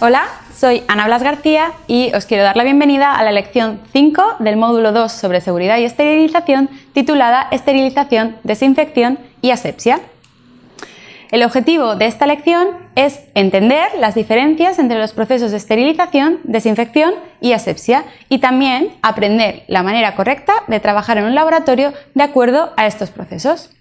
Hola, soy Ana Blas García y os quiero dar la bienvenida a la lección 5 del módulo 2 sobre seguridad y esterilización titulada Esterilización, desinfección y asepsia. El objetivo de esta lección es entender las diferencias entre los procesos de esterilización, desinfección y asepsia y también aprender la manera correcta de trabajar en un laboratorio de acuerdo a estos procesos.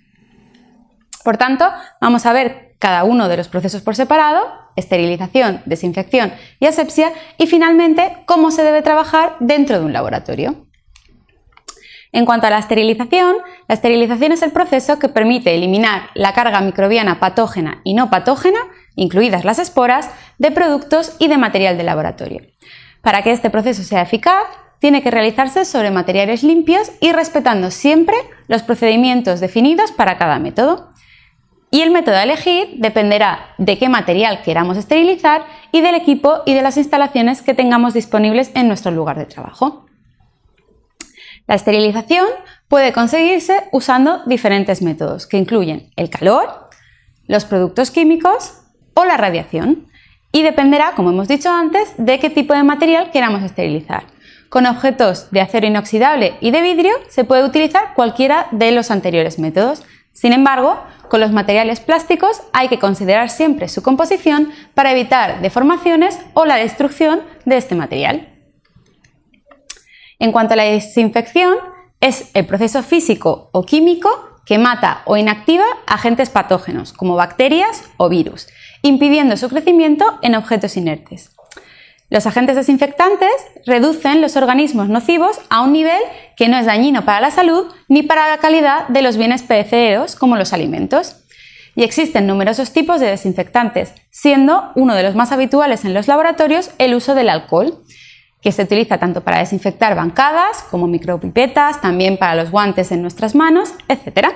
Por tanto, vamos a ver cada uno de los procesos por separado esterilización, desinfección y asepsia y finalmente cómo se debe trabajar dentro de un laboratorio. En cuanto a la esterilización, la esterilización es el proceso que permite eliminar la carga microbiana patógena y no patógena, incluidas las esporas, de productos y de material de laboratorio. Para que este proceso sea eficaz, tiene que realizarse sobre materiales limpios y respetando siempre los procedimientos definidos para cada método. Y el método a elegir dependerá de qué material queramos esterilizar y del equipo y de las instalaciones que tengamos disponibles en nuestro lugar de trabajo. La esterilización puede conseguirse usando diferentes métodos que incluyen el calor, los productos químicos o la radiación y dependerá, como hemos dicho antes, de qué tipo de material queramos esterilizar. Con objetos de acero inoxidable y de vidrio se puede utilizar cualquiera de los anteriores métodos sin embargo, con los materiales plásticos hay que considerar siempre su composición para evitar deformaciones o la destrucción de este material. En cuanto a la desinfección, es el proceso físico o químico que mata o inactiva agentes patógenos como bacterias o virus, impidiendo su crecimiento en objetos inertes. Los agentes desinfectantes reducen los organismos nocivos a un nivel que no es dañino para la salud ni para la calidad de los bienes perecederos como los alimentos. Y existen numerosos tipos de desinfectantes, siendo uno de los más habituales en los laboratorios el uso del alcohol, que se utiliza tanto para desinfectar bancadas como micropipetas, también para los guantes en nuestras manos, etc.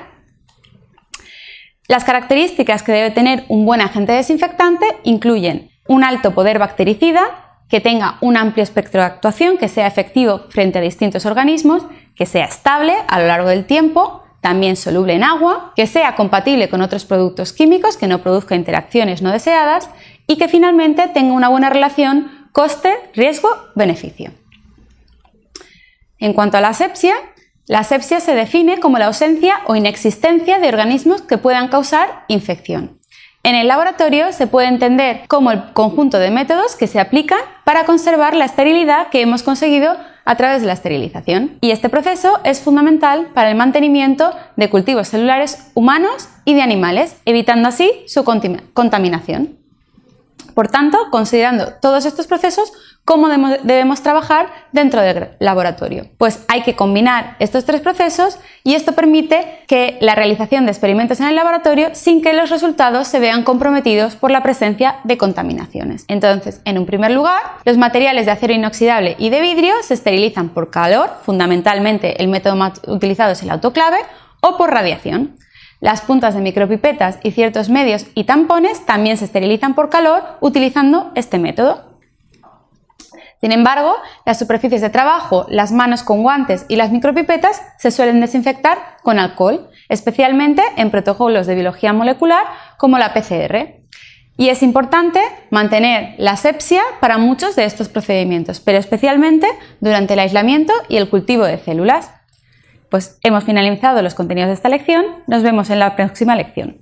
Las características que debe tener un buen agente desinfectante incluyen un alto poder bactericida, que tenga un amplio espectro de actuación, que sea efectivo frente a distintos organismos, que sea estable a lo largo del tiempo, también soluble en agua, que sea compatible con otros productos químicos, que no produzca interacciones no deseadas y que finalmente tenga una buena relación coste, riesgo, beneficio. En cuanto a la asepsia, la asepsia se define como la ausencia o inexistencia de organismos que puedan causar infección. En el laboratorio se puede entender como el conjunto de métodos que se aplican para conservar la esterilidad que hemos conseguido a través de la esterilización. Y este proceso es fundamental para el mantenimiento de cultivos celulares humanos y de animales, evitando así su contaminación. Por tanto, considerando todos estos procesos, ¿cómo debemos trabajar dentro del laboratorio? Pues hay que combinar estos tres procesos y esto permite que la realización de experimentos en el laboratorio sin que los resultados se vean comprometidos por la presencia de contaminaciones. Entonces, en un primer lugar, los materiales de acero inoxidable y de vidrio se esterilizan por calor, fundamentalmente el método más utilizado es el autoclave, o por radiación. Las puntas de micropipetas y ciertos medios y tampones también se esterilizan por calor utilizando este método. Sin embargo, las superficies de trabajo, las manos con guantes y las micropipetas se suelen desinfectar con alcohol, especialmente en protocolos de biología molecular como la PCR. Y es importante mantener la asepsia para muchos de estos procedimientos, pero especialmente durante el aislamiento y el cultivo de células. Pues hemos finalizado los contenidos de esta lección, nos vemos en la próxima lección.